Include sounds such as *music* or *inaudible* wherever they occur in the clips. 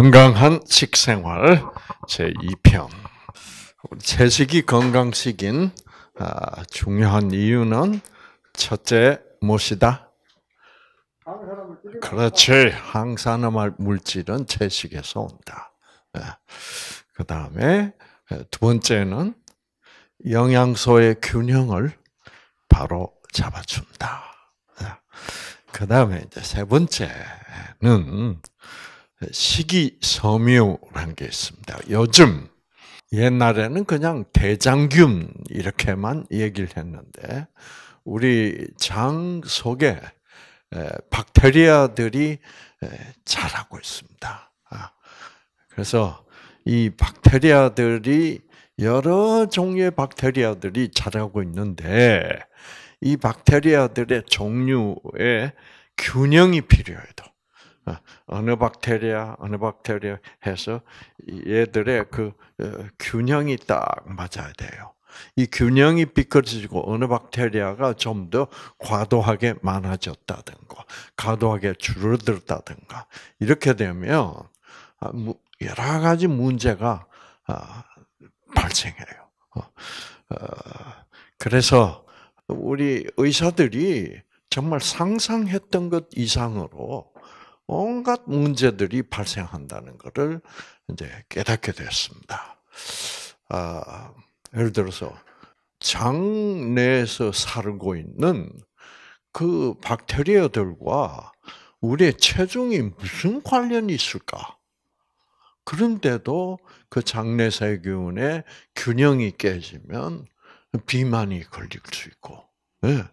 건강한 식생활 제 2편. 채식이 건강식인 아, 중요한 이유는 첫째 무엇이다? 그렇지. 항산화 물질은 채식에서 온다. 예. 그 다음에 예, 두 번째는 영양소의 균형을 바로 잡아준다. 예. 그 다음에 이제 세 번째는 식이섬유라는 게 있습니다. 요즘 옛날에는 그냥 대장균 이렇게만 얘기를 했는데 우리 장 속에 박테리아들이 자라고 있습니다. 아, 그래서 이 박테리아들이 여러 종류의 박테리아들이 자라고 있는데 이 박테리아들의 종류의 균형이 필요해요. 어, 어느 박테리아, 어느 박테리아 해서 얘들의 그 어, 균형이 딱 맞아야 돼요. 이 균형이 삐끗해지고 어느 박테리아가 좀 더 과도하게 많아졌다든가, 과도하게 줄어들다든가 이렇게 되면 아, 여러 가지 문제가 아, 발생해요. 어, 그래서 우리 의사들이 정말 상상했던 것 이상으로 온갖 문제들이 발생한다는 것을 이제 깨닫게 되었습니다. 아, 예를 들어서 장내에서 살고 있는 그 박테리아들과 우리의 체중이 무슨 관련이 있을까? 그런데도 그 장내 세균의 균형이 깨지면 비만이 걸릴 수 있고, 네.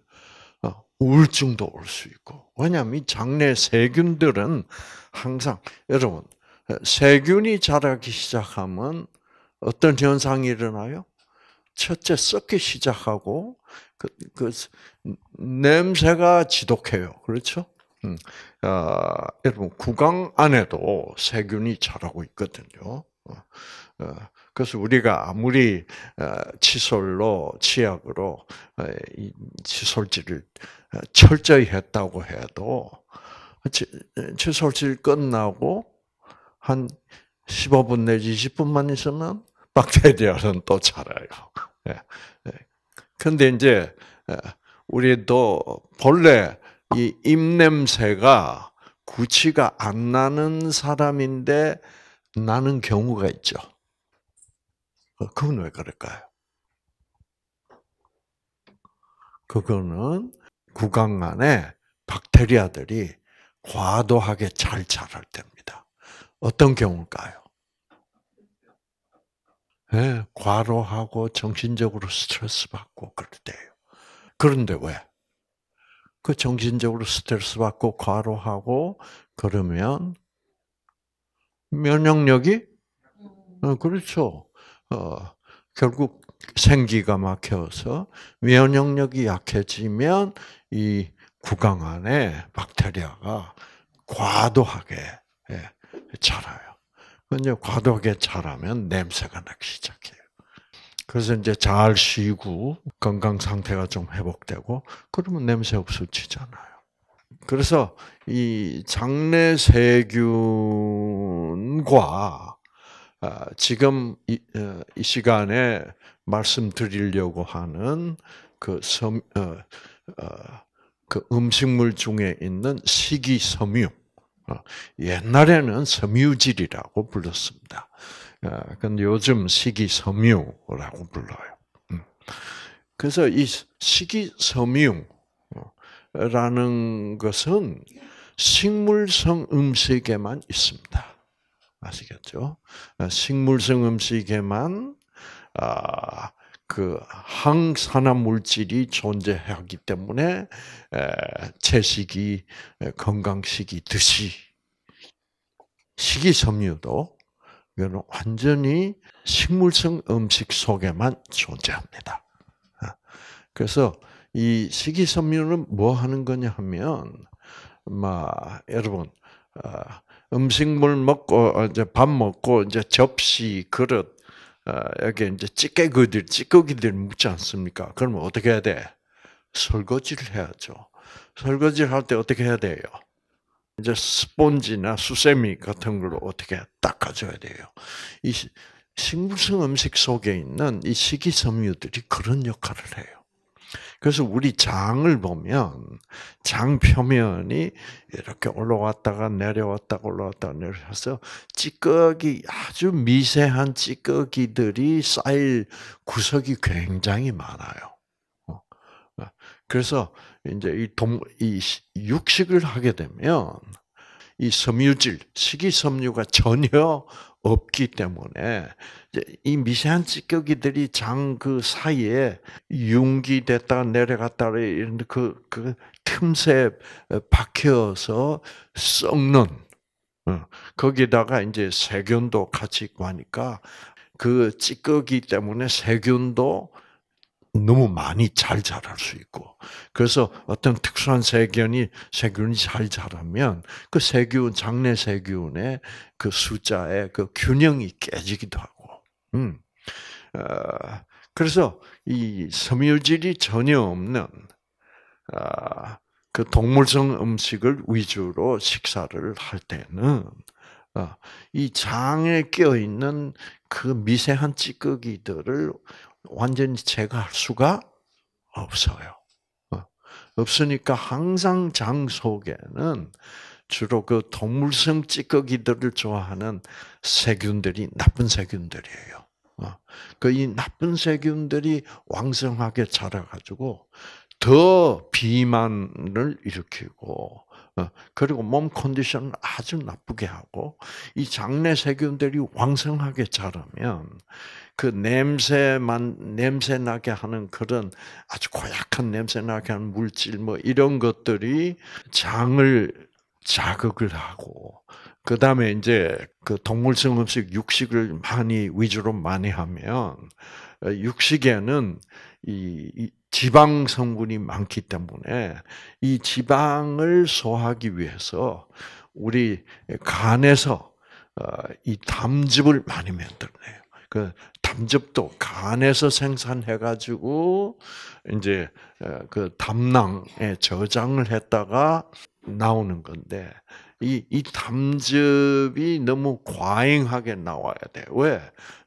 우울증도 올 수 있고. 왜냐하면 이 장내 세균들은 항상 여러분 세균이 자라기 시작하면 어떤 현상이 일어나요? 첫째 썩기 시작하고 그, 그 냄새가 지독해요. 그렇죠? 음, 아, 여러분 구강 안에도 세균이 자라고 있거든요. 어, 어, 그래서 우리가 아무리 어, 칫솔로 치약으로 어, 칫솔질을 어, 철저히 했다고 해도 칫솔질 끝나고 한 15분 내지 20분만 있으면 박테리아는 또 자라요. 예, 예. 근데 이제 우리도 본래 이 입냄새가 구취가 안 나는 사람인데 나는 경우가 있죠. 어, 그건 왜 그럴까요? 그거는 구강 안에 박테리아들이 과도하게 잘 자랄 때입니다. 어떤 경우일까요? 네, 과로하고 정신적으로 스트레스 받고 그럴 때요 그런데 왜? 그 정신적으로 스트레스 받고 과로하고 그러면 면역력이 어, 그렇죠. 어, 결국 생기가 막혀서 면역력이 약해지면 이 구강 안에 박테리아가 과도하게 예, 자라요. 근데 과도하게 자라면 냄새가 나기 시작해요. 그래서 이제 잘 쉬고 건강 상태가 좀 회복되고 그러면 냄새 없어지잖아요. 그래서 이 장내 세균과 아, 지금 이, 어, 이 시간에 말씀드리려고 하는 그, 섬, 어, 어, 그 음식물 중에 있는 식이섬유. 어, 옛날에는 섬유질이라고 불렀습니다. 어, 근데 요즘 식이섬유라고 불러요. 음. 그래서 이 식이섬유라는 것은 식물성 음식에만 있습니다. 아시겠죠? 어, 식물성 음식에만 아, 그 항산화 물질이 존재하기 때문에 채식이 건강식이듯이 식이섬유도 이거는 완전히 식물성 음식 속에만 존재합니다. 어, 그래서 이 식이섬유는 뭐 하는 거냐 하면, 막 여러분 어, 음식물 먹고 어, 이제 밥 먹고 이제 접시 그릇 어, 여기 이제 찌개기들 찌꺼기들 묻지 않습니까? 그러면 어떻게 해야 돼? 설거지를 해야죠. 설거지를 할 때 어떻게 해야 돼요? 이제 스폰지나 수세미 같은 걸로 어떻게 닦아줘야 돼요. 이 식물성 음식 속에 있는 이 식이섬유들이 그런 역할을 해요. 그래서 우리 장을 보면 장 표면이 이렇게 올라왔다가 내려왔다가 올라왔다가 내려서 찌꺼기 아주 미세한 찌꺼기들이 쌓일 구석이 굉장히 많아요. 어, 어. 그래서 이제 이, 동, 이 육식을 하게 되면 이 섬유질 식이섬유가 전혀 없기 때문에 이 미세한 찌꺼기들이 장 그 사이에 융기됐다 내려갔다 이런 그, 그 틈새 박혀서 썩는 어, 거기다가 이제 세균도 같이 있고 하니까 그 찌꺼기 때문에 세균도 너무 많이 잘 자랄 수 있고 그래서 어떤 특수한 세균이 세균이 잘 자라면 그 세균 장내 세균의 그 숫자의 그 균형이 깨지기도 하고 음 어, 그래서 이 섬유질이 전혀 없는 아그 어, 동물성 음식을 위주로 식사를 할 때는 아이 어, 장에 껴 있는 그 미세한 찌꺼기들을 완전히 제거할 수가 없어요. 어, 없으니까 항상 장 속에는 주로 그 동물성 찌꺼기들을 좋아하는 세균들이 나쁜 세균들이에요. 어, 그이 나쁜 세균들이 왕성하게 자라가지고 더 비만을 일으키고 어, 그리고 몸 컨디션을 아주 나쁘게 하고 이 장내 세균들이 왕성하게 자라면 그 냄새만 냄새 나게 하는 그런 아주 고약한 냄새 나게 하는 물질 뭐 이런 것들이 장을 자극을 하고 그 다음에 이제 그 동물성 음식 육식을 많이 위주로 많이 하면 어, 육식에는 이, 지방 성분이 많기 때문에 이 지방을 소화하기 위해서 우리 간에서 어, 이 담즙을 많이 만들어내요. 그 담즙도 간에서 생산해가지고 이제 어, 그 담낭에 저장을 했다가 나오는 건데 이, 이 담즙이 너무 과잉하게 나와야 돼. 왜?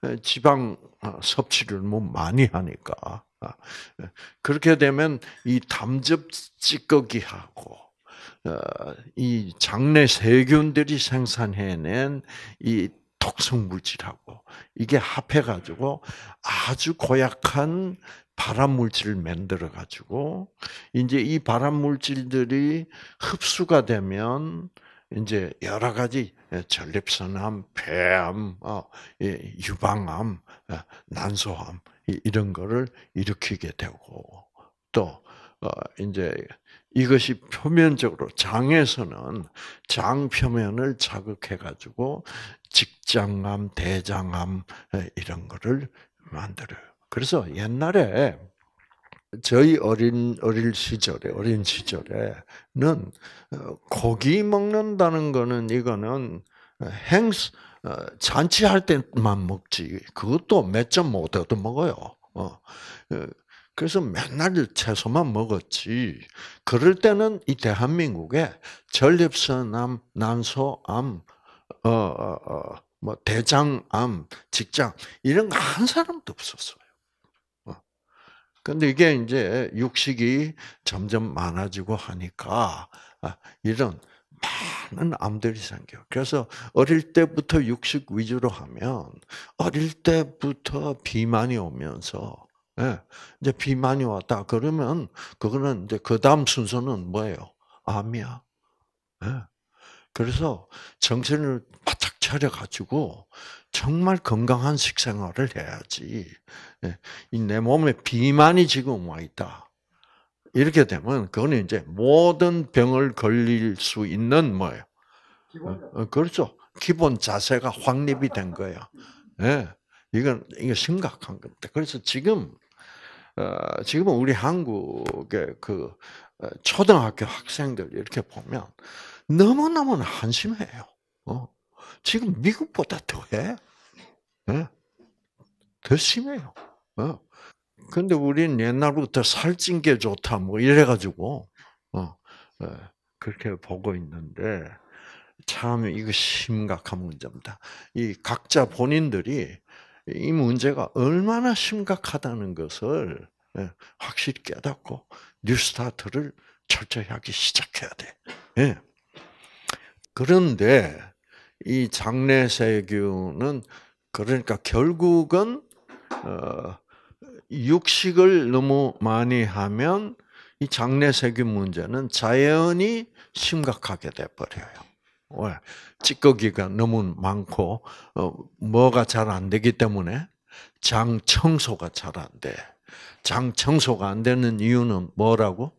어, 지방 섭취를 너무 뭐 많이 하니까. 아, 예. 그렇게 되면 이 담즙 찌꺼기하고 어, 이 장내 세균들이 생산해낸 이 독성 물질하고 이게 합해 가지고 아주 고약한 발암 물질을 만들어 가지고 이제 이 발암 물질들이 흡수가 되면 이제 여러 가지 예, 전립선암, 폐암, 어, 예, 유방암, 어, 난소암 이런 거를 일으키게 되고 또 어, 이제 이것이 표면적으로 장에서는 장 표면을 자극해 가지고 직장암, 대장암 이런 거를 만들어요. 그래서 옛날에 저희 어린 어릴 시절에 어린 시절에는 어, 고기 먹는다는 거는 이거는 어, 행스 어, 잔치할 때만 먹지. 그것도 몇 점못해도 먹어요. 어, 어, 그래서 맨날 채소만 먹었지. 그럴 때는 이 대한민국에 전립선암, 난소암, 어, 어, 어, 뭐 대장암, 직장 이런 거 한 사람도 없었어요. 근데 이게 이제 육식이 점점 많아지고 하니까 아, 이런 많은 암들이 생겨. 그래서 어릴 때부터 육식 위주로 하면 어릴 때부터 비만이 오면서 예, 이제 비만이 왔다 그러면 그거는 이제 그 다음 순서는 뭐예요? 암이야. 예. 그래서 정신을 바짝 차려가지고 정말 건강한 식생활을 해야지. 예, 내 몸에 비만이 지금 와 있다. 이렇게 되면 그거는 이제 모든 병을 걸릴 수 있는 뭐예요? 어, 어, 그렇죠. 기본 자세가 확립이 된 거예요. 예. 이건 이게 심각한 겁니다. 그래서 지금 어, 지금은 우리 한국의 그 어, 초등학교 학생들 이렇게 보면 너무너무 한심해요. 어? 지금 미국보다 더해. 네? 더 심해요. 어? 근데 우리는 옛날부터 살찐 게 좋다, 뭐 이래가지고, 어, 예, 그렇게 보고 있는데, 참 이거 심각한 문제입니다. 이 각자 본인들이 이 문제가 얼마나 심각하다는 것을 예, 확실히 깨닫고 뉴스타트를 철저히 하기 시작해야 돼. 예. 그런데 이 장내 세균은 그러니까 결국은 어 육식을 너무 많이 하면 이 장내 세균 문제는 자연히 심각하게 돼 버려요. 왜? 찌꺼기가 너무 많고 어, 뭐가 잘 안 되기 때문에 장 청소가 잘 안 돼. 장 청소가 안 되는 이유는 뭐라고?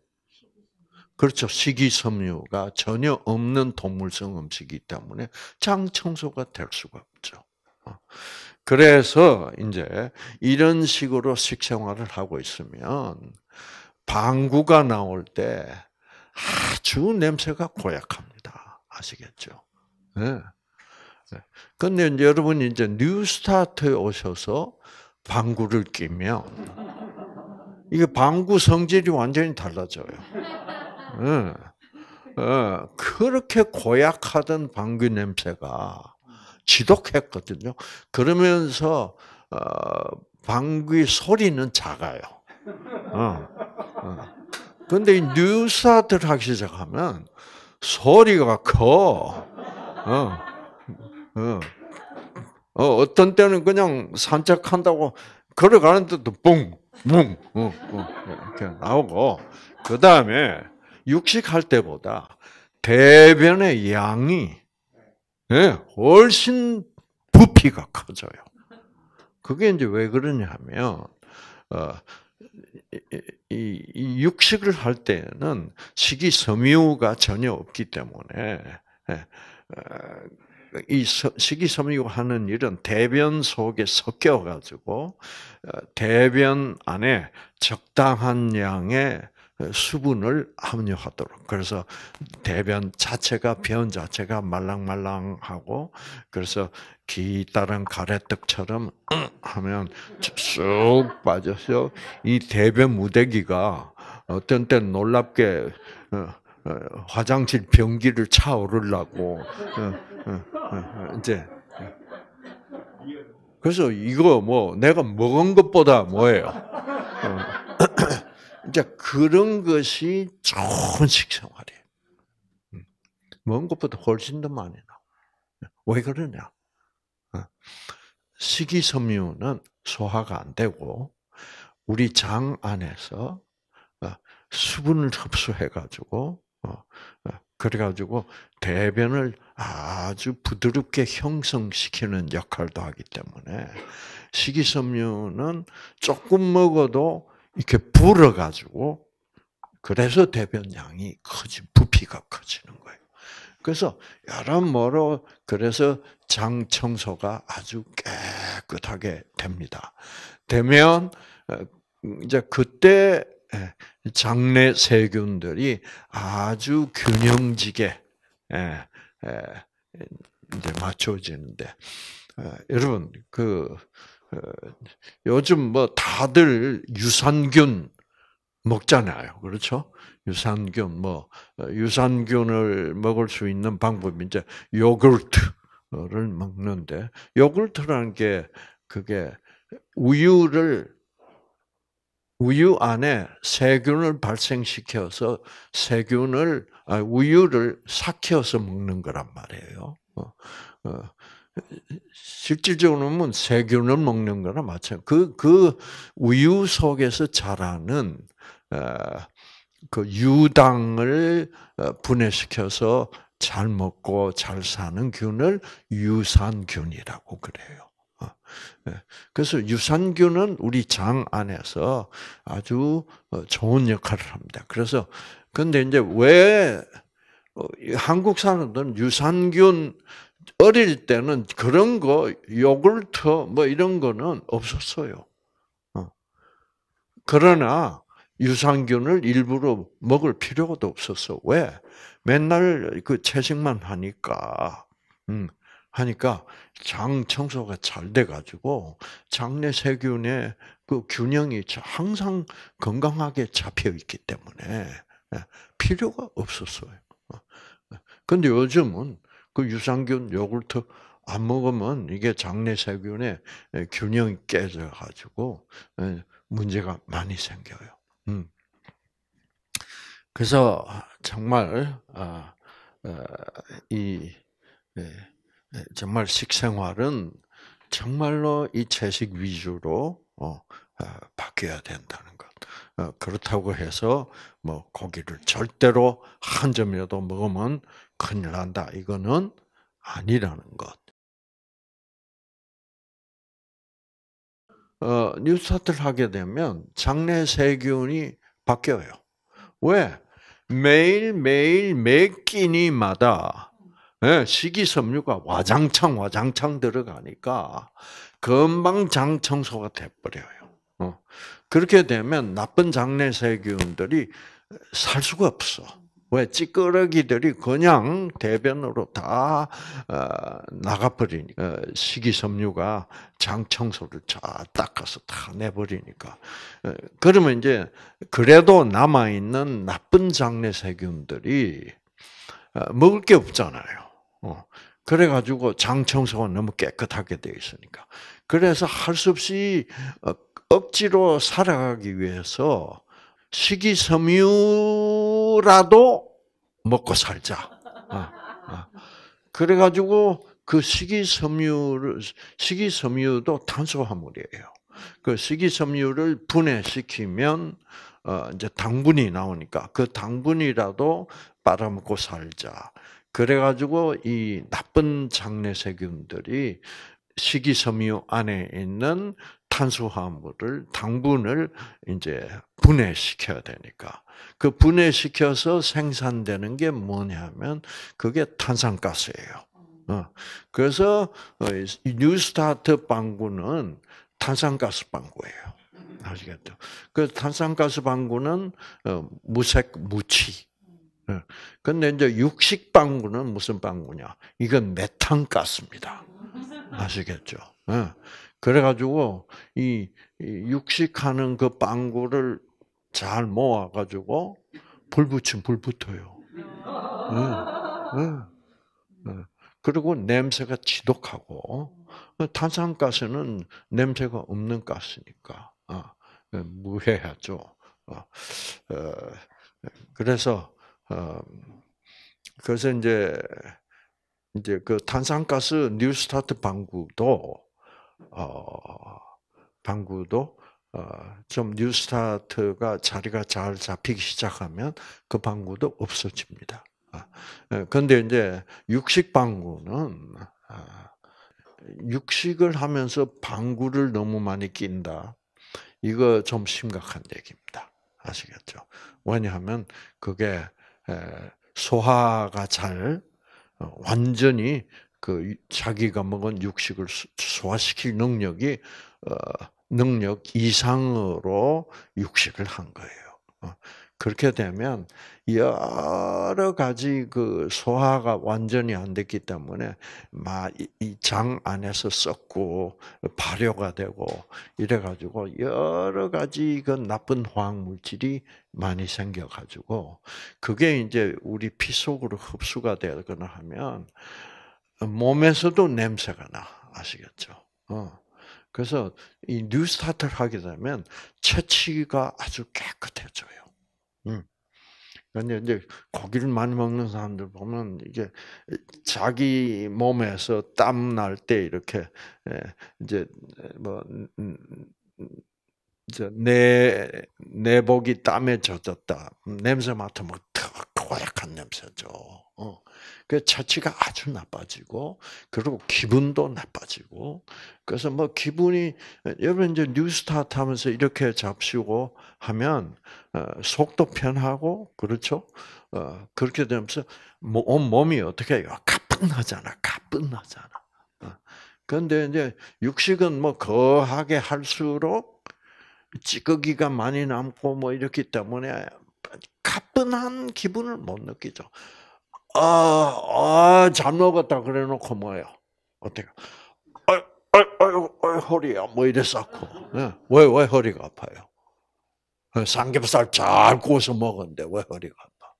그렇죠. 식이섬유가 전혀 없는 동물성 음식이기 때문에 장 청소가 될 수가 없죠. 어. 그래서 이제 이런 식으로 식생활을 하고 있으면 방구가 나올 때 아주 냄새가 고약합니다. 아시겠죠? 네. 근데 이제 여러분이 제 뉴스타트에 오셔서 방구를 끼면 이게 방구 성질이 완전히 달라져요. 네. 그렇게 고약하던 방귀 냄새가 지독했거든요. 그러면서 어, 방귀 소리는 작아요. 어. 어. 뉴스타트를 하기 시작하면 소리가 커. 어. 어. 어, 어떤 때는 그냥 산책한다고 걸어가는데도 뿡, 뿡, 이렇게 나오고, 그 다음에 육식할 때보다 대변의 양이 예, 훨씬 부피가 커져요. 그게 이제 왜 그러냐면 어, 이, 이, 이 육식을 할 때는 식이섬유가 전혀 없기 때문에 예, 어, 이 식이섬유 하는 일은 대변 속에 섞여 가지고 어, 대변 안에 적당한 양의 수분을 함유하도록. 그래서 대변 자체가 변 자체가 말랑말랑하고 그래서 기다란 가래떡처럼 *clears throat* 하면 쑥 빠져서 이 대변 무대기가 어떤 때 놀랍게 어, 어, 화장실 변기를 차오르려고 어, 이제 그래서 이거 뭐 내가 먹은 것보다 뭐예요? 이제 그런 것이 좋은 식생활이에요. 음. 먼 것보다 훨씬 더 많이 나와. 왜 그러냐? 어. 식이섬유는 소화가 안 되고 우리 장 안에서 어, 수분을 흡수해가지고 어, 그래가지고 대변을 아주 부드럽게 형성시키는 역할도 하기 때문에 식이섬유는 조금 먹어도 이렇게 불어가지고, 그래서 대변량이 커지, 부피가 커지는 거예요. 그래서 여러모로 그래서 장 청소가 아주 깨끗하게 됩니다. 되면 어, 이제 그때 예, 장내 세균들이 아주 균형지게 예, 예, 이제 맞춰지는데 어, 여러분 그 어, 요즘 뭐 다들 유산균 먹잖아요. 그렇죠? 유산균 뭐 어, 유산균을 먹을 수 있는 방법이 이제 요구르트를 먹는데 요구르트라는 게 그게 우유를 우유 안에 세균을 발생시켜서 세균을 아, 우유를 삭혀서 먹는 거란 말이에요. 어, 실질적으로는 세균을 먹는 거나 마찬가지. 그, 그 우유 속에서 자라는, 어, 그 유당을 어, 분해시켜서 잘 먹고 잘 사는 균을 유산균이라고 그래요. 어, 예. 그래서 유산균은 우리 장 안에서 아주 좋은 역할을 합니다. 그래서 근데 이제 왜 한국 사람들은 유산균 어릴 때는 그런 거 요구르트 뭐 이런 거는 없었어요. 어. 그러나 유산균을 일부러 먹을 필요도 없었어. 왜? 맨날 그 채식만 하니까, 음, 하니까 장 청소가 잘 돼가지고 장내 세균의 그 균형이 항상 건강하게 잡혀 있기 때문에 예, 필요가 없었어요. 어. 근데 요즘은 그 유산균 요구르트 안 먹으면 이게 장내 세균의 균형이 깨져 가지고 문제가 많이 생겨요. 음. 그래서 정말 아, 아, 이 정말 식생활은 정말로 이 채식 위주로 어, 아, 바뀌어야 된다는 것. 어, 그렇다고 해서 뭐 고기를 절대로 한 점이라도 먹으면 큰일 난다. 이거는 아니라는 것. 어, 뉴스타트를 하게 되면 장내 세균이 바뀌어요. 왜? 매일매일 매 끼니마다 예, 식이섬유가 와장창 와장창 들어가니까 금방 장 청소가 돼버려요. 어, 그렇게 되면 나쁜 장내 세균들이 살 수가 없어. 왜 찌끄러기들이 그냥 대변으로 다 어, 나가버리니 어, 식이섬유가 장 청소를 잘 닦아서 다 내버리니까 어, 그러면 이제 그래도 남아 있는 나쁜 장내 세균들이 먹을 게 없잖아요. 그래가지고 장 청소가 너무 깨끗하게 되어 있으니까 그래서 할 수 없이 억지로 살아가기 위해서 식이섬유 죽더라도 먹고 살자. 어, 어. 그래가지고 그 식이섬유를 식이섬유도 탄수화물이에요. 그 식이섬유를 분해시키면 어, 이제 당분이 나오니까 그 당분이라도 빨아먹고 살자. 그래가지고 이 나쁜 장내 세균들이 식이섬유 안에 있는 탄수화물을 당분을 이제 분해시켜야 되니까 그 분해시켜서 생산되는 게 뭐냐면 그게 탄산가스예요. 어. 그래서 어, 뉴스타트 방구는 탄산가스 방구예요. 아시겠죠? 그 탄산가스 방구는 어, 무색 무치. 근데 이제 육식 방구는 무슨 방구냐? 이건 메탄가스입니다. 아시겠죠? 그래가지고 이 육식하는 그 빵구를 잘 모아가지고 불 붙이면 불 붙어요. 응, 예, 응. 예, 예. 그리고 냄새가 지독하고 어, 탄산가스는 냄새가 없는 가스니까 어, 무해하죠. 어, 그래서 그래서 이제 이제 그 탄산가스 뉴스타트 방구도 어, 방구도 어, 좀 뉴스타트가 자리가 잘 잡히기 시작하면 그 방구도 없어집니다. 그런데 아, 예, 이제 육식 방구는 아, 육식을 하면서 방구를 너무 많이 낀다. 이거 좀 심각한 얘기입니다. 아시겠죠? 왜냐하면 그게 소화가 잘 어, 완전히 그 자기가 먹은 육식을 소화시킬 능력이 어 능력 이상으로 육식을 한 거예요. 어, 그렇게 되면 여러 가지 그 소화가 완전히 안 됐기 때문에 막이장 안에서 썩고 발효가 되고 이래 가지고 여러 가지 그 나쁜 화학 물질이 많이 생겨 가지고 그게 이제 우리 피 속으로 흡수가 되거나 하면 몸에서도 냄새가 나. 아시겠죠? 어. 그래서 이 뉴스타트를 하게 되면 체취가 아주 깨끗해져요. 음. 근데 이제 고기를 많이 먹는 사람들 보면 이게 자기 몸에서 땀 날 때 이렇게 이제 뭐 음, 음, 음, 이제 내 내복이 땀에 젖었다 냄새 맡으면 탁 고약한 냄새죠. 어. 그 자취가 아주 나빠지고, 그리고 기분도 나빠지고, 그래서 뭐 기분이, 여러분 이제 뉴스타트 하면서 이렇게 잡수고 하면, 어, 속도 편하고, 그렇죠? 어, 그렇게 되면서, 온 뭐, 몸이 어떻게 해요? 가뿐하잖아, 가뿐하잖아. 어. 그런데 이제 육식은 뭐 거하게 할수록 찌꺼기가 많이 남고 뭐 이렇기 때문에 가뿐한 기분을 못 느끼죠. 아, 아, 잘 먹었다 그래 놓고 뭐예요? 어때요? 아, 어, 아, 어, 아, 어, 허리야. 뭐 이랬었고. 예? 왜, 왜 허리가 아파요? 예, 삼겹살 잘 구워서 먹었는데 왜 허리가 아파?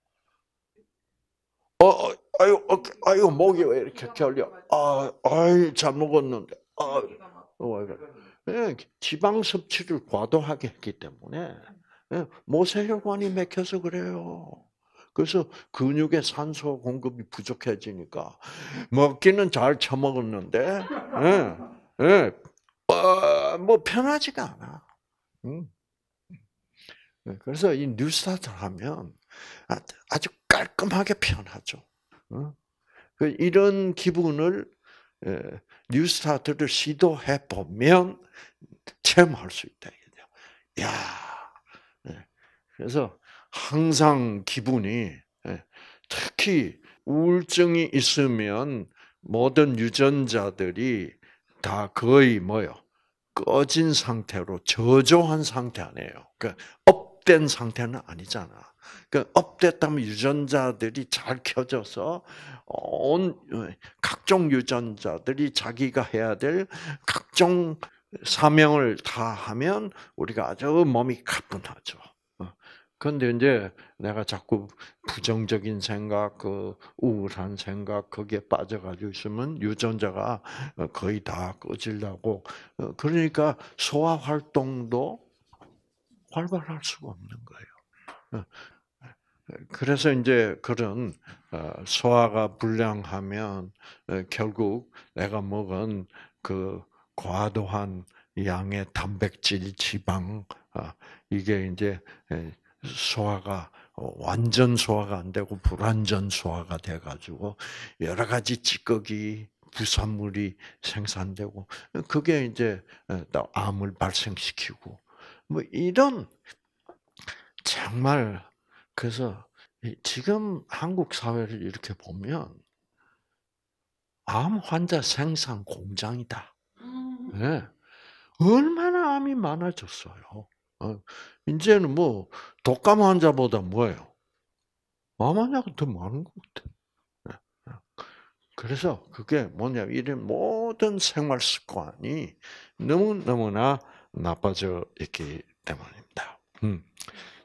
어, 아유, 아유, 목이 왜 이렇게 결려? 아, 아유, 잘 먹었는데. 아, 왜 그래? 예, 지방 섭취를 과도하게 했기 때문에 예, 모세혈관이 맥혀서 그래요. 그래서 근육의 산소 공급이 부족해지니까 먹기는 잘 처먹었는데, 예, 예, 어, 뭐 편하지가 않아. 응. 음. 예, 그래서 이 뉴스타트를 하면 아, 아주 깔끔하게 편하죠. 응? 어? 그 이런 기분을 예, 뉴스타트를 시도해 보면 체험할 수 있다. 야, 그래서 항상 기분이 예, 특히 우울증이 있으면 모든 유전자들이 다 거의 뭐요? 꺼진 상태로 저조한 상태 아니에요. 그러니까 업된 상태는 아니잖아. 그러니까 업됐다면 유전자들이 잘 켜져서 온 예, 각종 유전자들이 자기가 해야 될 각종 사명을 다 하면 우리가 아주 몸이 가뿐하죠. 그런데 이제 내가 자꾸 부정적인 생각, 그 우울한 생각 거기에 빠져가지고 있으면 유전자가 어, 거의 다 꺼질라고. 어, 그러니까 소화 활동도 활발할 수가 없는 거예요. 어, 그래서 이제 그런 소화가 불량하면 결국 내가 먹은 그 과도한 양의 단백질, 지방 아, 이게 이제 소화가 어, 완전 소화가 안 되고 불완전 소화가 돼 가지고 여러 가지 찌꺼기 부산물이 생산되고 그게 이제 어, 암을 발생시키고 뭐 이런 정말 그래서 지금 한국 사회를 이렇게 보면 암 환자 생산 공장이다. 음. 네. 얼마나 암이 많아졌어요. 이제는 뭐 독감 환자보다 뭐예요? 암 환자가 더 많은 것 같아. 예, 예. 그래서 그게 뭐냐 이런 모든 생활 습관이 너무 너무나 나빠져 있기 때문입니다. 음.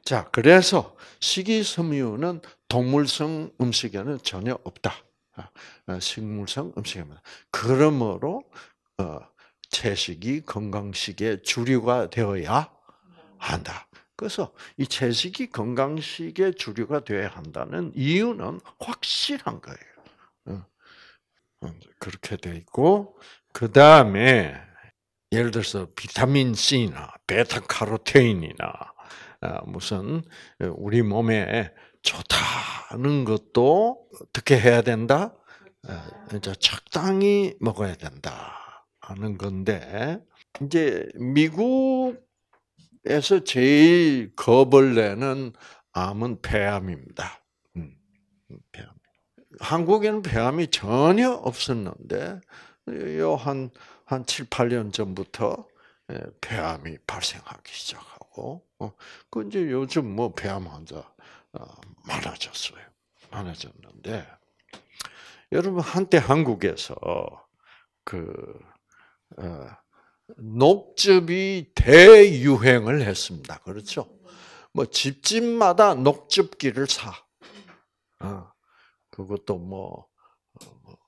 자, 그래서 식이섬유는 동물성 음식에는 전혀 없다. 아, 어, 식물성 음식입니다. 그러므로 어, 채식이 건강식의 주류가 되어야 한다. 그래서 이 채식이 건강식의 주류가 되어야 한다는 이유는 확실한 거예요. 어. 어, 그렇게 돼 있고 그 다음에 예를 들어서 비타민 C나 베타카로테인이나 어, 무슨 우리 몸에 좋다는 것도 어떻게 해야 된다? 이제 적당히 먹어야 된다 하는 건데 이제 미국 에서 제일 겁을 내는 암은 폐암입니다. 음, 음, 폐암. 한국에는 폐암이 전혀 없었는데 요 한한 7, 8년 전부터 예, 폐암이 발생하기 시작하고 어, 그 이제 요즘 뭐 폐암 환자 어, 많아졌어요. 많아졌는데 여러분 한때 한국에서 그 어, 녹즙이 대유행을 했습니다. 그렇죠? 뭐 집집마다 녹즙기를 사. 아, 뭐, 어, 그것도 뭐,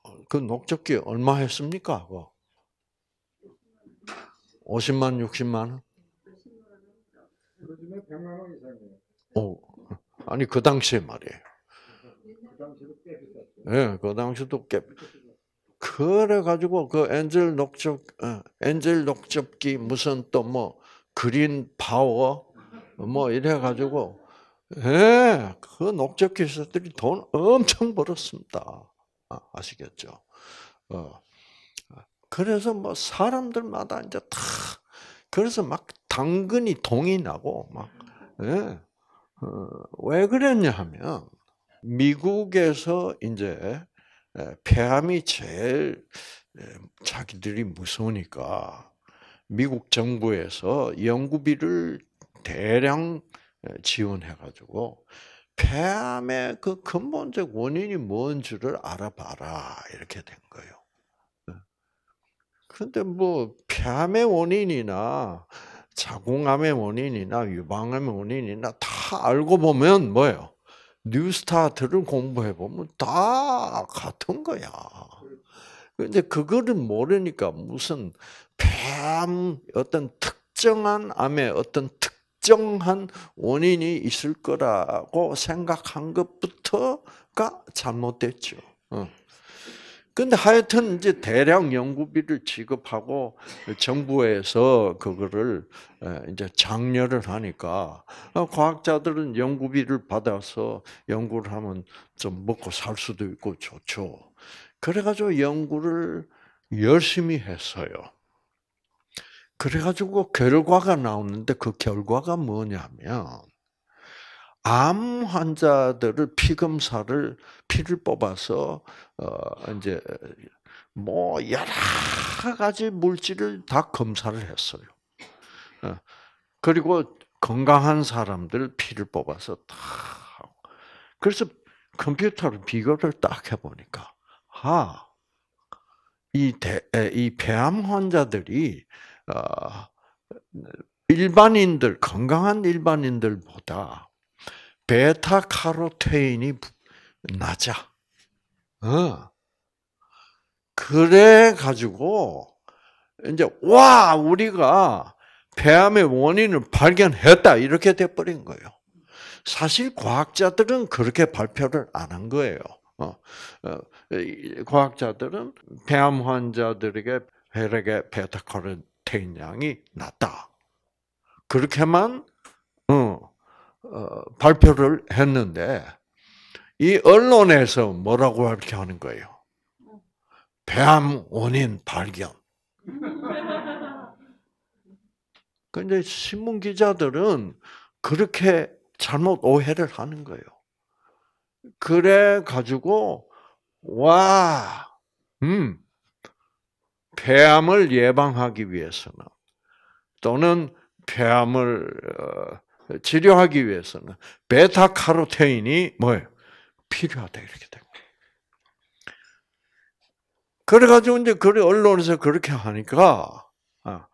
뭐그 녹즙기 얼마 했습니까? 그거? 50만 60만 원? 요즘에 100만 원 이상이에요. 오, 아니 그 당시에 말이에요. 그 예, 그 당시도 꽤 그래가지고 그 엔젤 녹즙, 어, 엔젤 녹즙기 무슨 또 뭐 그린 파워 뭐 이래가지고 예, 그 녹즙 기사들이 돈 엄청 벌었습니다. 아, 아시겠죠? 어. 그래서 뭐 사람들마다 이제 다 그래서 막 당근이 동이 나고 막 예. 어, 왜 그랬냐 하면 미국에서 이제 예, 폐암이 제일 예, 자기들이 무서우니까 미국 정부에서 연구비를 대량 예, 지원해가지고 폐암의 그 근본적 원인이 뭔지를 알아봐라 이렇게 된 거예요. 근데 뭐 폐암의 원인이나 자궁암의 원인이나 유방암의 원인이나 다 알고 보면 뭐예요? 뉴스타트를 공부해 보면 다 같은 거야. 그런데 그거를 모르니까 무슨 뱀 어떤 특정한 암의 어떤 특정한 원인이 있을 거라고 생각한 것부터가 잘못됐죠. 근데 하여튼 이제 대량 연구비를 지급하고 정부에서 그거를 이제 장려를 하니까 어, 과학자들은 연구비를 받아서 연구를 하면 좀 먹고 살 수도 있고 좋죠. 그래가지고 연구를 열심히 했어요. 그래가지고 그 결과가 나오는데 그 결과가 뭐냐면 암 환자들을 피검사를 피를 뽑아서 어 이제 뭐 여러 가지 물질을 다 검사를 했어요. 어, 그리고 건강한 사람들 피를 뽑아서 다. 그래서 컴퓨터로 비교를 딱 해보니까 아. 이, 대, 이 폐암 환자들이 어, 일반인들 건강한 일반인들보다 베타카로테인이 낮아. 어. 그래 가지고 이제 와 우리가 폐암의 원인을 발견했다 이렇게 돼 버린 거예요. 사실 과학자들은 그렇게 발표를 안 한 거예요. 어, 어, 과학자들은 폐암 환자들에게 혈액의 베타카로테인 양이 낮다. 그렇게만 어, 어, 발표를 했는데 이 언론에서 뭐라고 발표하는 거예요? 폐암 원인 발견. *laughs* 근데 신문 기자들은 그렇게 잘못 오해를 하는 거예요. 그래 가지고 와, 음, 폐암을 예방하기 위해서는 또는 폐암을 어, 치료하기 위해서는 베타카로테인이 뭐예요? 필요하다 이렇게 됩 그래가지고 이제 그 언론에서 그렇게 하니까 어,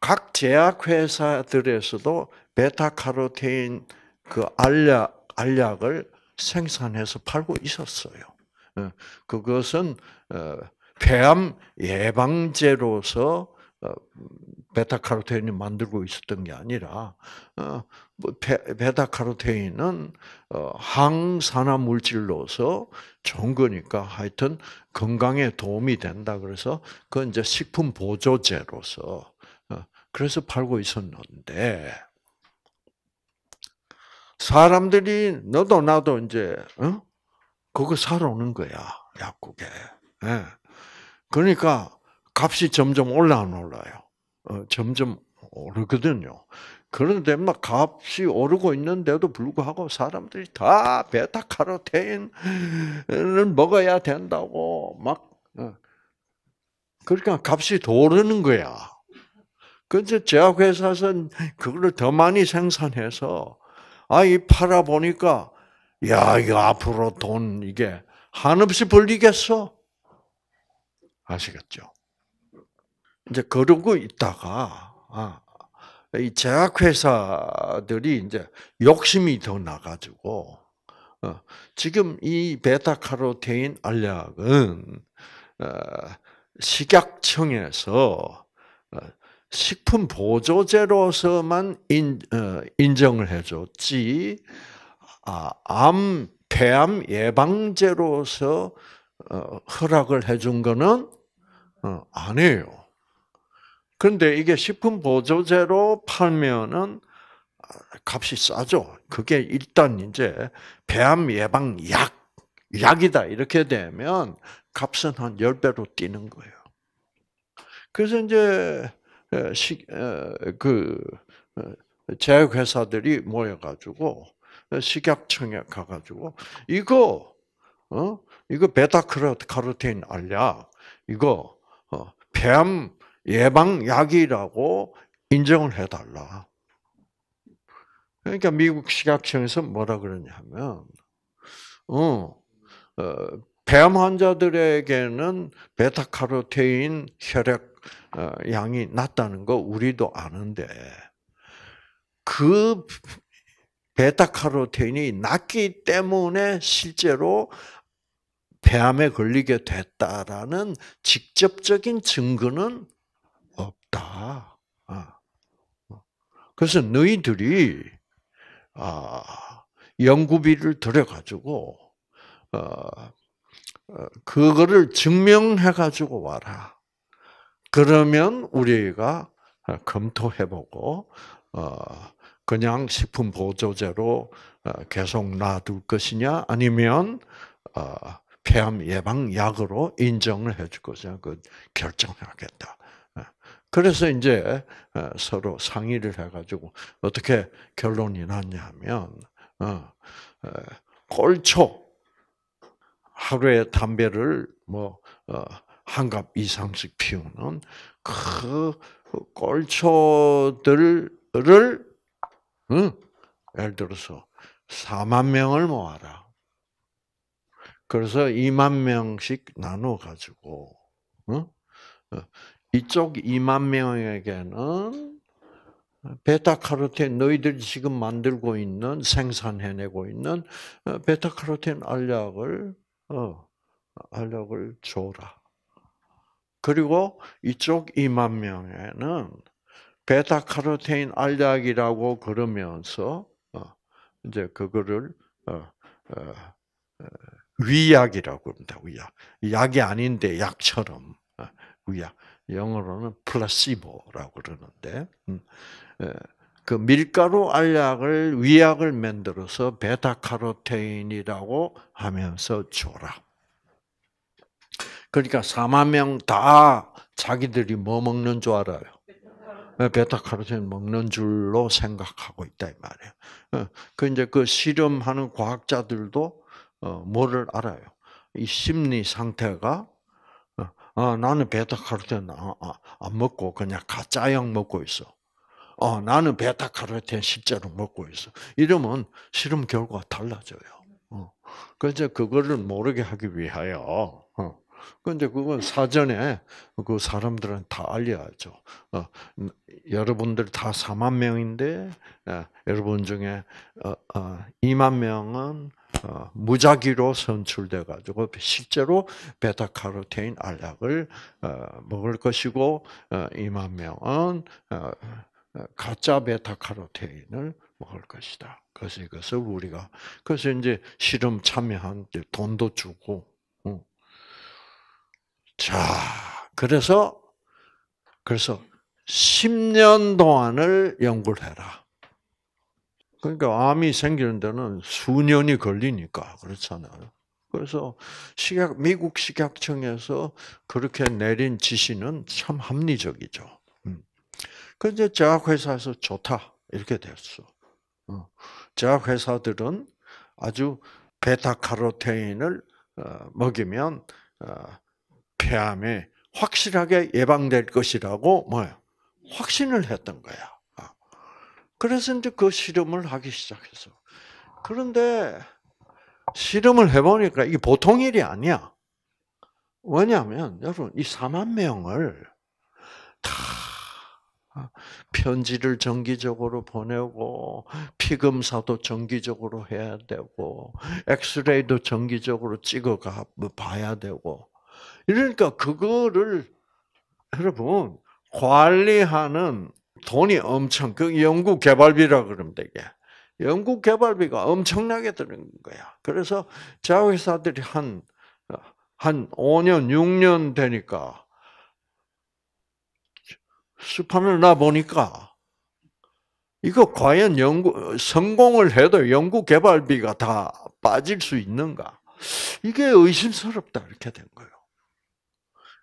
각 제약회사들에서도 베타카로테인 그 알약 알약을 생산해서 팔고 있었어요. 어, 그것은 어, 폐암 예방제로서 베타카로테인이 만들고 있었던 게 아니라 어, 뭐 베타카로테인은 어, 항산화 물질로서 좋은 거니까 하여튼 건강에 도움이 된다 그래서 그 이제 식품 보조제로서 어, 그래서 팔고 있었는데 사람들이 너도 나도 이제 그거 사러 오는 거야 약국에 예. 그러니까 값이 점점 올라안 올라요. 어, 점점 오르거든요. 그런데 막 값이 오르고 있는데도 불구하고 사람들이 다 베타카로테인을 먹어야 된다고 막 어, 그러니까 값이 더 오르는 거야. 근데 제약회사는 그걸 더 많이 생산해서 아 이 팔아 보니까 야 이거 앞으로 돈 이게 한없이 벌리겠어 아시겠죠? 이제 거르고 있다가 아, 이 제약회사들이 이제 욕심이 더 나가지고 어, 지금 이 베타카로테인 알약은 어, 식약청에서 어, 식품 보조제로서만 인, 어, 인정을 해줬지 아, 암 폐암 예방제로서 어, 허락을 해준 거는 어, 아니에요. 그런데 이게 식품 보조제로 팔면은 값이 싸죠. 그게 일단 이제 배암 예방 약 약이다 이렇게 되면 값은 한 10배로 뛰는 거예요. 그래서 이제 식, 그 제약회사들이 모여가지고 식약청에 가가지고 이거 어 이거 베타 카로틴 알약 이거 어 폐암 예방약이라고 인정을 해달라. 그러니까 미국 식약청에서 뭐라 그러냐면, 어, 어, 폐암 환자들에게는 베타카로테인 혈액 어, 양이 낮다는 거 우리도 아는데, 그 베타카로테인이 낮기 때문에 실제로 폐암에 걸리게 됐다라는 직접적인 증거는 없다. 어. 어. 그래서 너희들이 아, 연구비를 들여가지고 어, 그거를 증명해가지고 와라. 그러면 우리가 검토해보고 그냥 식품 보조제로 계속 놔둘 것이냐 아니면 폐암 예방 약으로 인정을 해줄 것이냐 그 결정하겠다. 그래서 이제 어, 서로 상의를 해가지고 어떻게 결론이 났냐면 꼴초 어, 어, 하루에 담배를 뭐 한갑 이상씩 피우는 그 꼴초들을 예를 들어서 4만 명을 모아라. 그래서 2만 명씩 나눠 가지고 이쪽 2만 명에게는 베타카로틴 너희들이 지금 만들고 있는 생산해내고 있는 어, 베타카로틴 알약을 어, 알약을 줘라. 그리고 이쪽 2만 명에는 베타카로틴 알약이라고 그러면서 어, 이제 그거를 어, 어, 어 위약이라고 그럽니다. 위약. 약이 아닌데 약처럼 위약. 영어로는 플라시보라고 그러는데 음, 예, 그 밀가루 알약을 위약을 만들어서 베타카로테인이라고 하면서 줘라. 그러니까 4만 명 다 자기들이 뭐 먹는 줄 알아요. 예, 베타카로틴 먹는 줄로 생각하고 있다 이 말이에요. 예, 그 이제 그 실험하는 과학자들도 어, 뭐를 알아요. 이 심리 상태가 아, 어, 나는 베타카로틴 안, 안 먹고 그냥 가짜약 먹고 있어. 어, 나는 베타카로틴 실제로 먹고 있어. 이러면 실험 결과가 달라져요. 어. 그래서 그거를 모르게 하기 위하여 근데 그건 사전에 그 사람들은 다 알려야죠. 어, 음, 여러분들 다 4만 명인데 예, 여러분 중에 어, 어, 2만 명은 어, 무작위로 선출돼 가지고 실제로 베타카로테인 알약을 어, 먹을 것이고 어, 2만 명은 어, 어 가짜 베타카로테인을 먹을 것이다. 그래서 이것을 우리가 그래서 이제 실험 참여한 돈도 주고 자, 그래서 그래서 10년 동안을 연구를 해라. 그러니까 암이 생기는 데는 수년이 걸리니까 그렇잖아요. 그래서 식약 미국 식약청에서 그렇게 내린 지시는 참 합리적이죠. 음. 그런데 제약회사에서 좋다 이렇게 됐어. 제약회사들은 어. 아주 베타카로테인을 어, 먹이면 어, 폐암이 확실하게 예방될 것이라고 뭐 확신을 했던 거야. 아. 그래서 이제 그 실험을 하기 시작했어. 그런데 실험을 해보니까 이게 보통 일이 아니야. 왜냐하면 여러분 이 4만 명을 다 편지를 정기적으로 보내고 피검사도 정기적으로 해야 되고 엑스레이도 정기적으로 찍어가 봐야 되고 이러니까 그거를 여러분 관리하는 돈이 엄청 그 연구 개발비라 그러면 되게 연구 개발비가 엄청나게 드는 거야. 그래서 자회사들이 한 한 5년 6년 되니까 수판을 나 보니까 이거 과연 연구 성공을 해도 연구 개발비가 다 빠질 수 있는가? 이게 의심스럽다 이렇게 된 거예요.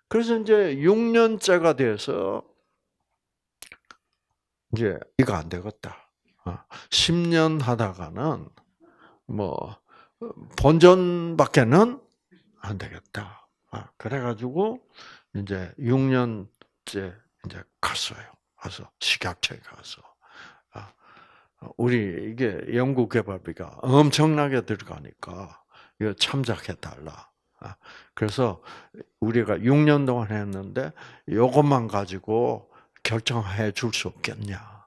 그래서 이제 6년째가 돼서 이제 이거 안 되겠다. 10년 어, 하다가는 뭐 본전밖에는 안 되겠다. 어, 그래가지고 이제 6년째 이제 갔어요. 가서 식약처에 가서 어, 우리 이게 연구 개발비가 엄청나게 들어가니까 이거 참작해 달라. 아, 그래서 우리가 6년 동안 했는데 이것만 가지고 결정해 줄 수 없겠냐.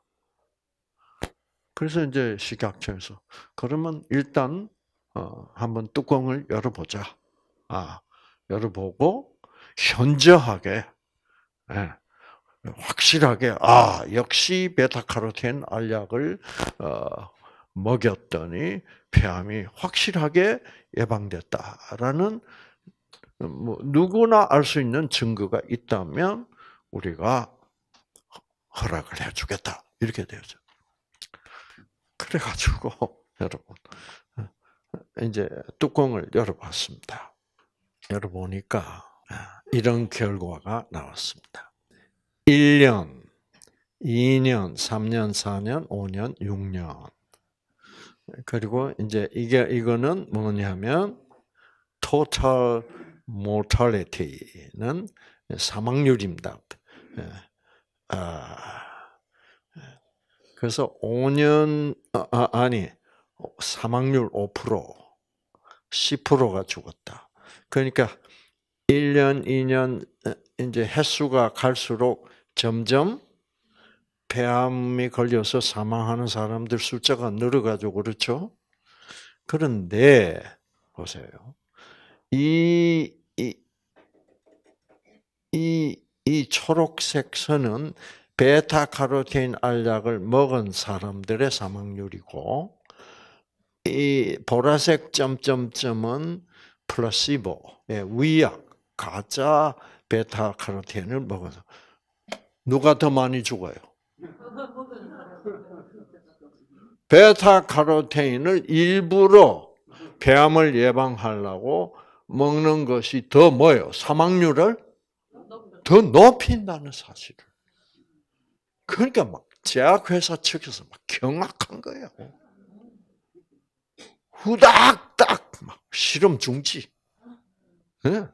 그래서 이제 식약처에서 그러면 일단 어 한번 뚜껑을 열어보자. 아, 열어보고 현저하게 예, 확실하게 아 역시 베타카로틴 알약을 어 먹였더니 폐암이 확실하게 예방됐다라는 뭐 누구나 알 수 있는 증거가 있다면 우리가 허락을 해주겠다 이렇게 되죠. 그래가지고 *laughs* 여러분 이제 뚜껑을 열어봤습니다. 열어보니까 아, 이런 결과가 나왔습니다. 1년, 2년, 3년, 4년, 5년, 6년 그리고 이제 이게 이거는 뭐냐면 total mortality는 사망률입니다. 예. 아, 예. 그래서 5년 아, 아 니 사망률 5% 10%가 죽었다. 그러니까 1년, 2년 이제 횟수가 갈수록 점점 폐암이 걸려서 사망하는 사람들 숫자가 늘어가지고 그렇죠? 그런데 보세요. 이, 이, 이, 이 초록색 선은 베타카로틴 알약을 먹은 사람들의 사망률이고, 이 보라색 점점점은 플라시보, 예, 위약, 가짜 베타카로틴을 먹어서 누가 더 많이 죽어요? 베타 카로테인을 일부러 폐암을 예방하려고 먹는 것이 더 뭐예요? 사망률을 더 높인다는 사실을. 그러니까 막 제약회사 측에서 막 경악한 거예요. 후닥닥 막 실험 중지. 네? 예?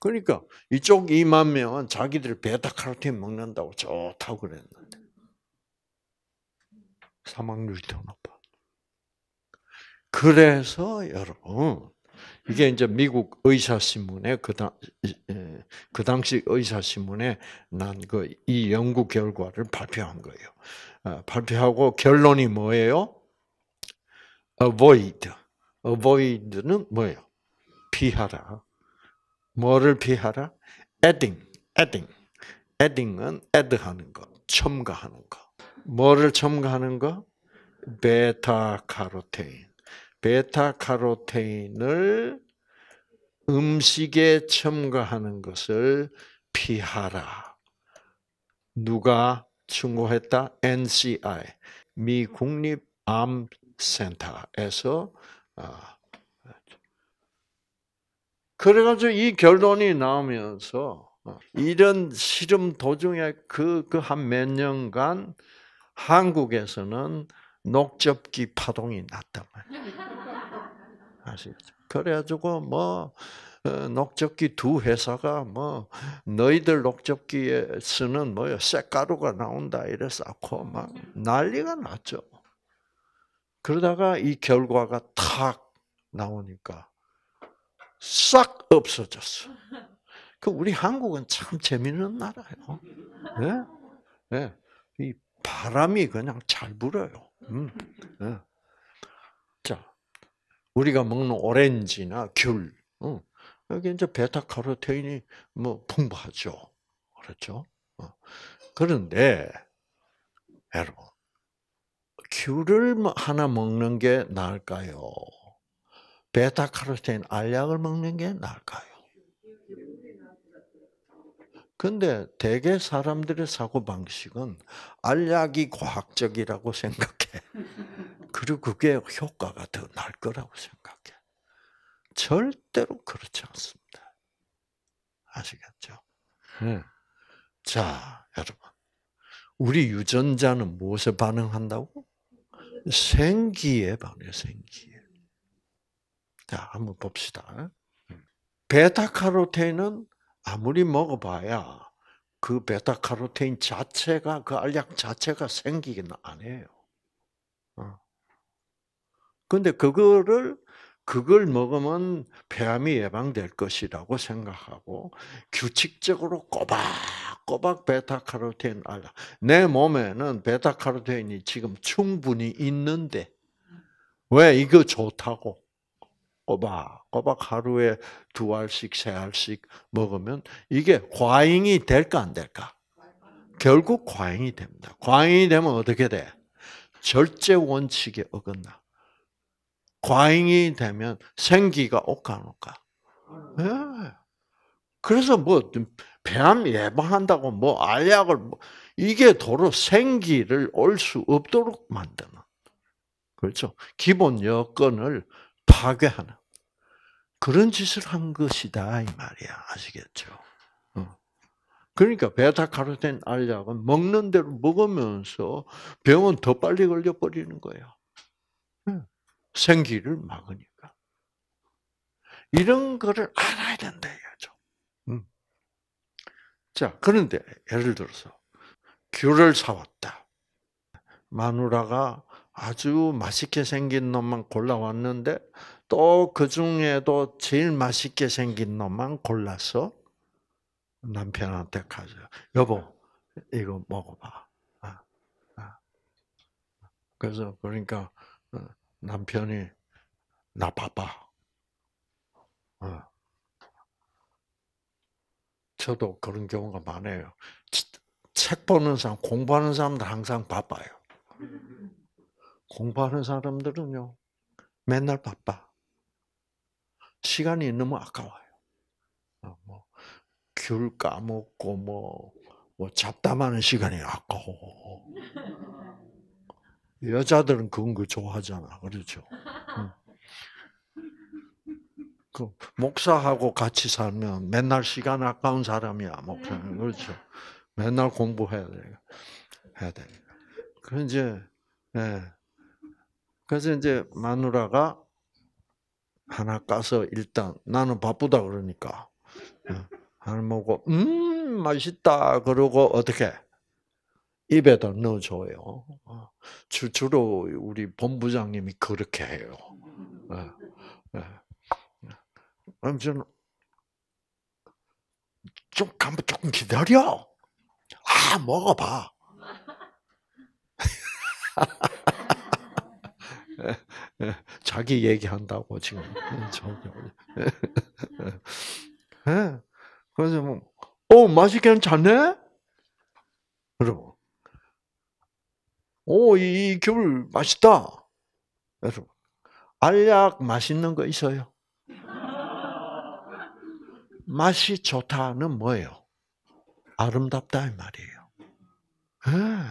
그러니까 이쪽 2만 명은 자기들 베타카로틴 먹는다고 좋다고 그랬는데 사망률이 더 높아. 그래서 여러분 이게 이제 미국 의사 신문에 그당그 당시 의사 신문에 난 그 이 연구 결과를 발표한 거예요. 아, 발표하고 결론이 뭐예요? avoid. avoid는 뭐예요? 피하라. 뭐를 피하라? adding, adding. adding은 add하는 것, 첨가하는 것. 뭐를 첨가하는 것? 베타카로테인. 베타카로테인을 음식에 첨가하는 것을 피하라. 누가 충고했다? NCI, 미 국립암센터에서 아, 그래가지고 이 결론이 나오면서 이런 실험 도중에 그 그 한 몇 년간 한국에서는 녹즙기 파동이 났단 말이에요. 아시겠죠? 그래가지고 뭐 어, 녹즙기 두 회사가 뭐 너희들 녹즙기에 쓰는 뭐요 쇳가루가 나온다 이래 쌓고 막 난리가 났죠. 그러다가 이 결과가 탁 나오니까 싹 없어졌어. 그 우리 한국은 참 재밌는 나라예요. 네? 네. 이 바람이 그냥 잘 불어요. 음. 네. 자, 우리가 먹는 오렌지나 귤, 음. 여기 이제 베타카로테인이 뭐 풍부하죠. 그렇죠? 어. 그런데 여러분, 귤을 뭐 하나 먹는 게 나을까요? 베타카로틴 알약을 먹는 게 나을까요? 근데 대개 사람들의 사고방식은 알약이 과학적이라고 생각해. *laughs* 그리고 그게 효과가 더 날 거라고 생각해. 절대로 그렇지 않습니다. 아시겠죠? 네. 자, 여러분. 우리 유전자는 무엇에 반응한다고? 생기에 반응해, 생기에. 자, 한번 봅시다. 베타카로테인은 아무리 먹어봐야 그 베타카로테인 자체가 그 알약 자체가 생기긴 안 해요. 어. 근데 그거를 그걸 먹으면 폐암이 예방될 것이라고 생각하고 규칙적으로 꼬박꼬박 베타카로테인 알약 내 몸에는 베타카로테인이 지금 충분히 있는데 왜 이거 좋다고 꼬박 꼬박 하루에 두 알씩 세 알씩 먹으면 이게 과잉이 될까 안 될까? 결국 과잉이 됩니다. 과잉이 되면 어떻게 돼? 절제 원칙에 어긋나. 과잉이 되면 생기가 올까 안 올까? 네. 그래서 뭐 폐암 예방한다고 뭐 알약을 뭐 이게 도로 생기를 올 수 없도록 만드는 그렇죠. 기본 여건을 파괴하는 그런 짓을 한 것이다 이 말이야. 아시겠죠? 어. 그러니까 베타카로틴 알약은 먹는 대로 먹으면서 병은 더 빨리 걸려 버리는 거예요. 생기를 막으니까. 이런 거를 알아야 된다 이거죠. 자, 그런데 예를 들어서 귤을 사왔다. 마누라가 아주 맛있게 생긴 놈만 골라왔는데 또 그 중에도 제일 맛있게 생긴 놈만 골라서 남편한테 가져. 여보, 이거 먹어봐. 아, 아. 그래서 그러니까 어, 남편이 나 바빠. 어. 저도 그런 경우가 많아요. 책 보는 사람, 공부하는 사람들 항상 바빠요. 공부하는 사람들은요, 맨날 바빠. 시간이 너무 아까워요. 어, 뭐, 귤 까먹고, 뭐, 뭐, 잡담하는 시간이 아까워. 여자들은 그런 거 좋아하잖아. 그렇죠? 응. 그 목사하고 같이 살면 맨날 시간 아까운 사람이야. 목사 뭐 그렇죠? 맨날 공부해야 돼. 해야 돼. 그런 이제 예. 그래서 이제 마누라가 하나 까서 일단 나는 바쁘다 그러니까 어, 하나 먹고 음 맛있다 그러고 어떻게 입에다 넣어줘요. 어, 주로 우리 본부장님이 그렇게 해요. 그럼 어, 저는 좀 간부 조금 기다려. 아 먹어봐. *laughs* 예, 예, 자기 얘기한다고 지금 예, 저기. 그래서 뭐, 어 맛이 괜찮네? 여러분, 오이 귤 맛있다. 여러분, 알약 맛있는 거 있어요? 맛이 좋다는 뭐예요? 아름답다 이 말이에요. 네.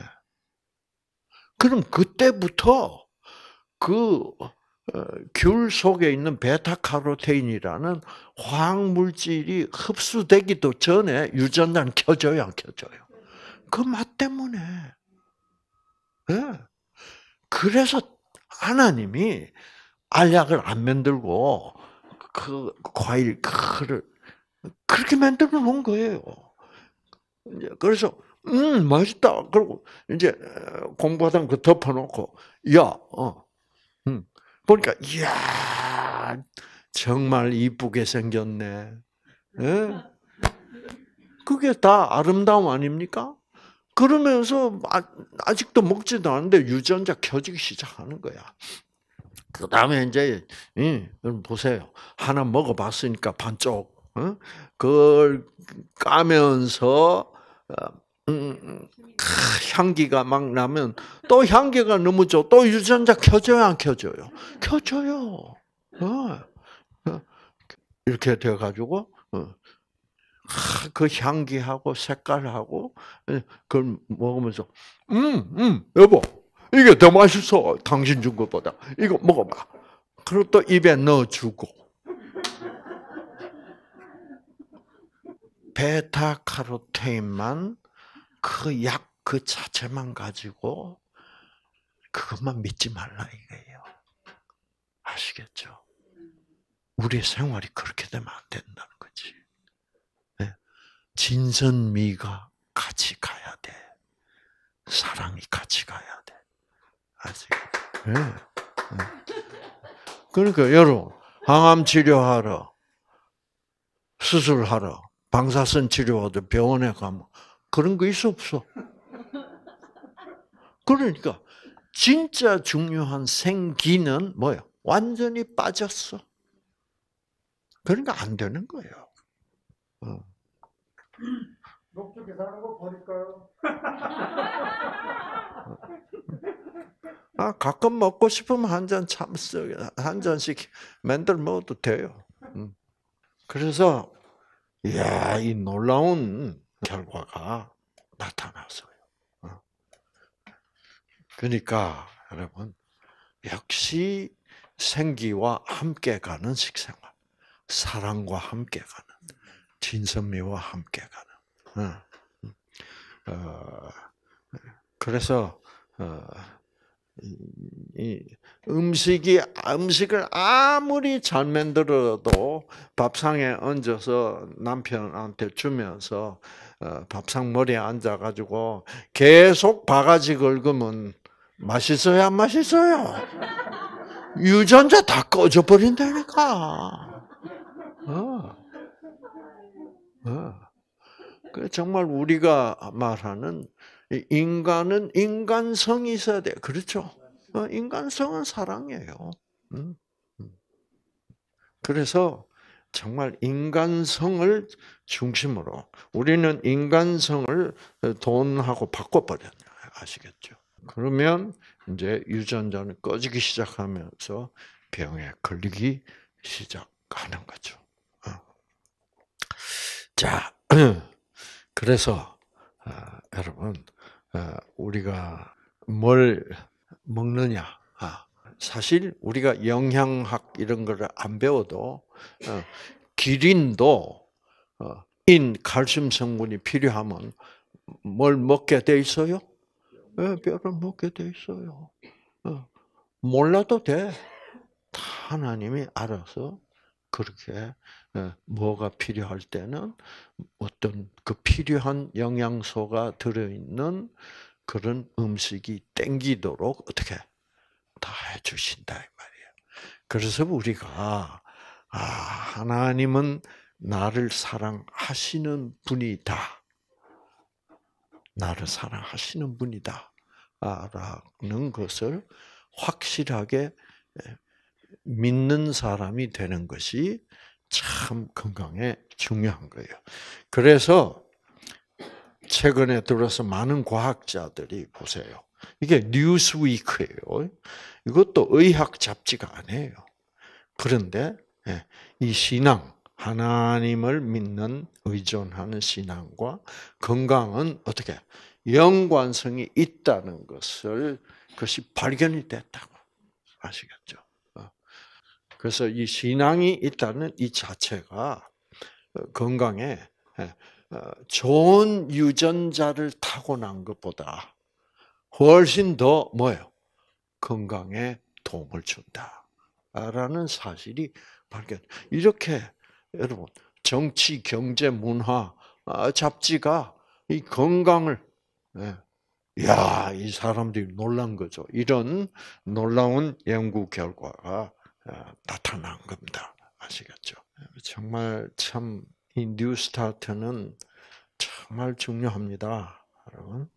그럼 그때부터 그귤 어, 속에 있는 베타카로틴이라는 화학 물질이 흡수되기도 전에 유전자는 켜져요, 안 켜져요? 그 맛 때문에. 네. 그래서 하나님이 알약을 안 만들고 그 과일 그를 그렇게 만들어 놓은 거예요. 그래서 음 맛있다. 그리고 이제 어, 공부하다그 덮어놓고 야 어, 보니까 이야 정말 이쁘게 생겼네. 네? 그게 다 아름다움 아닙니까? 그러면서 아, 아직도 먹지도 않는데 유전자 켜지기 시작하는 거야. 그 다음에 이제 예, 보세요. 하나 먹어봤으니까 반쪽 어? 그걸 까면서 어, 음, 향기가 막 나면 또 향기가 너무 좋, 또 유전자 켜져요, 안 켜져요? 켜져요. 어. 어. 이렇게 돼가지고, 어. 그 향기하고 색깔하고, 예, 그걸 먹으면서, 음, 음, 여보, 이게 더 맛있어. 당신 준 것보다. 이거 먹어봐. 그리고 또 입에 넣어주고. 베타카로테인만 그약그 그 자체만 가지고 그것만 믿지 말라 이거예요. 아시겠죠? 우리의 생활이 그렇게 되면 안 된다는 거지. 예? 진선미가 같이 가야 돼. 사랑이 같이 가야 돼. 아직. 예? 예. 그러니까 여러분 항암 치료하러 수술하러 방사선 치료하러 병원에 가면 그런 거 있어 없어? 그러니까 진짜 중요한 생기는 뭐야? 완전히 빠졌어. 그러니까 안 되는 거예요. 어. 목적 사는 거 버릴까요? 아 가끔 먹고 싶으면 한 잔 참서 한 잔씩 맨들 먹어도 돼요. 음. 그래서 이야 이 놀라운 결과가 나타났어요. 어. 그러니까 여러분 역시 생기와 함께 가는 식생활, 사랑과 함께 가는, 진선미와 함께 가는. 어. 음. 어. 그래서 음식이 음식을 아무리 잘 만들어도 밥상에 얹어서 남편한테 주면서 어, 밥상 머리에 앉아 가지고 계속 바가지 긁으면 맛있어야 맛있어요. 유전자 다 꺼져 버린다니까. 어. 어. 그 정말 우리가 말하는 인간은 인간성이 있어야 돼. 그렇죠? 어, 인간성은 사랑이에요. 음, 음. 그래서 정말 인간성을 중심으로 우리는 인간성을 어, 돈하고 바꿔버렸냐 아시겠죠? 그러면 이제 유전자는 꺼지기 시작하면서 병에 걸리기 시작하는 거죠. 어. 자, *clears throat* 그래서 아, 여러분 어, 우리가 뭘 먹느냐. 아, 사실 우리가 영양학 이런 거를 안 배워도 어, 기린도 어, 인 칼슘 성분이 필요하면 뭘 먹게 돼 있어요? 예, 뼈를 먹게 돼 있어요. 몰라도 돼. 하나님이 알아서 그렇게 어, 뭐가 필요할 때는 어떤 그 필요한 영양소가 들어있는 그런 음식이 땡기도록 어떻게 다 해주신다 이 말이에요. 그래서 우리가 아 하나님은 나를 사랑하시는 분이다. 나를 사랑하시는 분이다라는 아, 것을 확실하게 믿는 사람이 되는 것이 참 건강에 중요한 거예요. 그래서 최근에 들어서 많은 과학자들이 보세요. 이게 뉴스위크예요. 이것도 의학 잡지가 아니에요. 그런데 예, 이 신앙, 하나님을 믿는 의존하는 신앙과 건강은 어떻게 연관성이 있다는 것을 그것이 발견이 됐다고 아시겠죠? 그래서 이 신앙이 있다는 이 자체가 어, 건강에 예, 어, 좋은 유전자를 타고난 것보다 훨씬 더 뭐예요? 건강에 도움을 준다라는 사실이 발견. 이렇게 여러분 정치, 경제, 문화 어, 잡지가 이 건강을 예, 야, 이 사람들이 놀란 거죠. 이런 놀라운 연구 결과가 어, 나타난 겁니다. 아시겠죠? 정말 참이 뉴스타트는 정말 중요합니다, 여러분.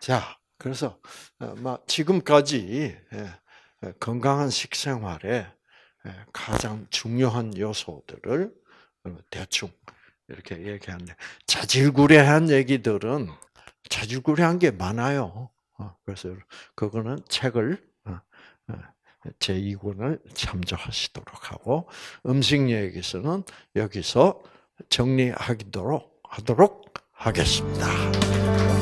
자, 그래서 어, 지금까지 예, 예, 건강한 식생활의 예, 가장 중요한 요소들을 어, 대충 이렇게 얘기하는데 자질구레한 얘기들은 자질구레한 게 많아요. 그래서 그거는 책을 제2권을 참조하시도록 하고 음식 얘기에서는 여기서 정리하도록 하도록 하겠습니다.